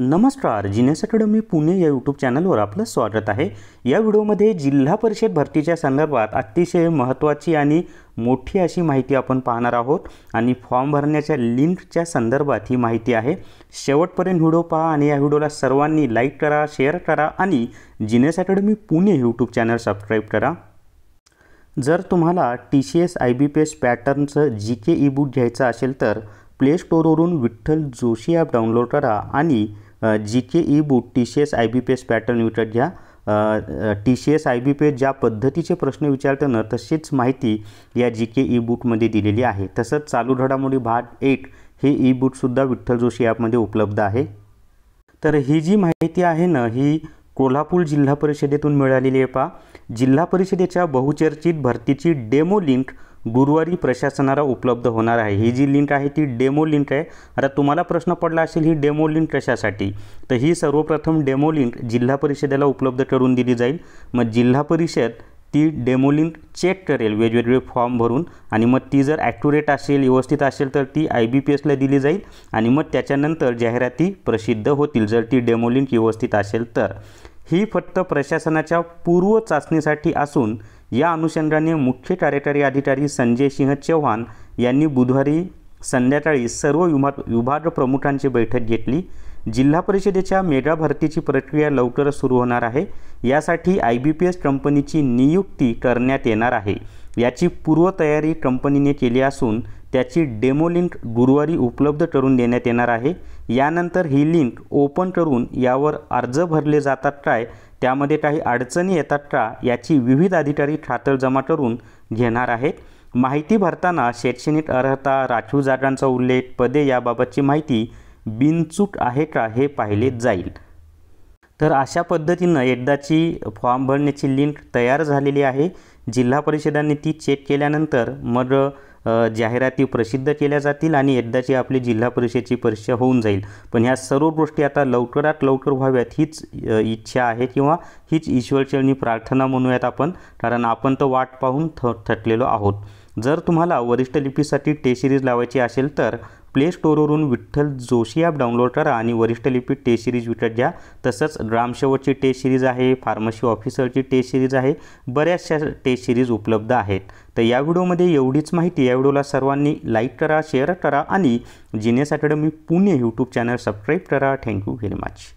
नमस्कार जिनेस अकॅडमी पुणे या यूट्यूब चॅनलवर आपलं स्वागत आहे या व्हिडिओमध्ये जिल्हा परिषद भरतीच्या संदर्भात अतिशय महत्त्वाची आणि मोठी अशी माहिती आपण पाहणार आहोत आणि फॉर्म भरण्याच्या लिंकच्या संदर्भात ही माहिती आहे शेवटपर्यंत व्हिडिओ पहा आणि या व्हिडिओला सर्वांनी लाईक करा शेअर करा आणि genius academy Pune YouTube channel subscribe करा जर तुम्हाला T C S I B P S पॅटर्नचं जी के ई बुक घ्यायचं असेल तर play Vitthal Joshi app download करा आणि G K E book T C S I B P S pattern युटेड घ्या T C S I B P S ज्या पद्धतीचे प्रश्न विचारतं ना तशीच माहिती या जी के ई बूटमध्ये दिलेली आहे तसंच चालू घडामोडी भाग एट हे ई बूटसुद्धा विठ्ठल जोशी ॲपमध्ये उपलब्ध आहे तर ही जी माहिती आहे ना ही कोल्हापूर जिल्हा परिषदेतून मिळालेली आहे पा जिल्हा परिषदेच्या बहुचर्चित भरतीची डेमो लिंक गुरुवारी प्रशासनाला उपलब्ध होणार आहे ही जी लिंक आहे ती डेमो लिंक आहे आता तुम्हाला प्रश्न पडला असेल ही डेमो लिंक कशासाठी तर ही सर्वप्रथम डेमो लिंक जिल्हा परिषदेला उपलब्ध करून दिली जाईल मग जिल्हा परिषद ती डेमो लिंक चेक करेल वेगवेगळे फॉर्म भरून आणि मग ती जर ॲक्युरेट असेल व्यवस्थित असेल तर ती आय बी पी एसला दिली जाईल आणि मग त्याच्यानंतर जाहिराती प्रसिद्ध होतील जर ती डेमो लिंक व्यवस्थित असेल तर ही फक्त प्रशासनाच्या पूर्व चाचणीसाठी असून या अनुषंगाने मुख्य कार्यकारी अधिकारी संजय सिंह चव्हाण यांनी बुधवारी संध्याकाळी सर्व विमा विभाग प्रमुखांची बैठक घेतली जिल्हा परिषदेच्या मेगा भरतीची प्रक्रिया लवकरच सुरू होणार आहे यासाठी आय बी पी एस कंपनीची नियुक्ती करण्यात येणार आहे याची पूर्वतयारी कंपनीने केली असून त्याची डेमो लिंक गुरुवारी उपलब्ध करून देण्यात येणार आहे यानंतर ही लिंक ओपन करून यावर अर्ज भरले जातात काय त्यामध्ये काही अडचणी येतात का याची विविध अधिकारी खातर जमा करून घेणार आहेत माहिती भरताना शैक्षणिक अर्हता राखीव जागांचा उल्लेख पदे याबाबतची माहिती बिनचूक आहे का हे पाहिले जाईल तर अशा पद्धतीनं एकदाची फॉर्म भरण्याची लिंक तयार झालेली आहे जिल्हा परिषदांनी ती चेक केल्यानंतर मग जाहिराती प्रसिद्ध केल्या जातील आणि एकदाची आपली जिल्हा परिषदेची परीक्षा होऊन जाईल पण ह्या सर्व गोष्टी आता लवकरात लवकर व्हाव्यात हीच इच्छा आहे किंवा हीच ईश्वरचरणी प्रार्थना म्हणूयात आपण कारण आपण तर वाट पाहून थ आहोत जर तुम्हाला वरिष्ठ लिपीसाठी टेस्ट सिरीज लावायची असेल तर प्ले स्टोरवरून विठ्ठल जोशी ॲप डाउनलोड करा आणि वरिष्ठ लिपी टेस्ट सिरीज विकत घ्या तसंच ड्रामशेवटची टेस्ट सिरीज आहे फार्मसी ऑफिसरची टेस्ट सिरीज आहे बऱ्याचशा टेस्ट सिरीज उपलब्ध आहेत तर या व्हिडिओमध्ये एवढीच माहिती या व्हिडिओला सर्वांनी लाईक करा शेअर करा आणि genius academy Pune YouTube channel subscribe करा थँक्यू व्हेरी मच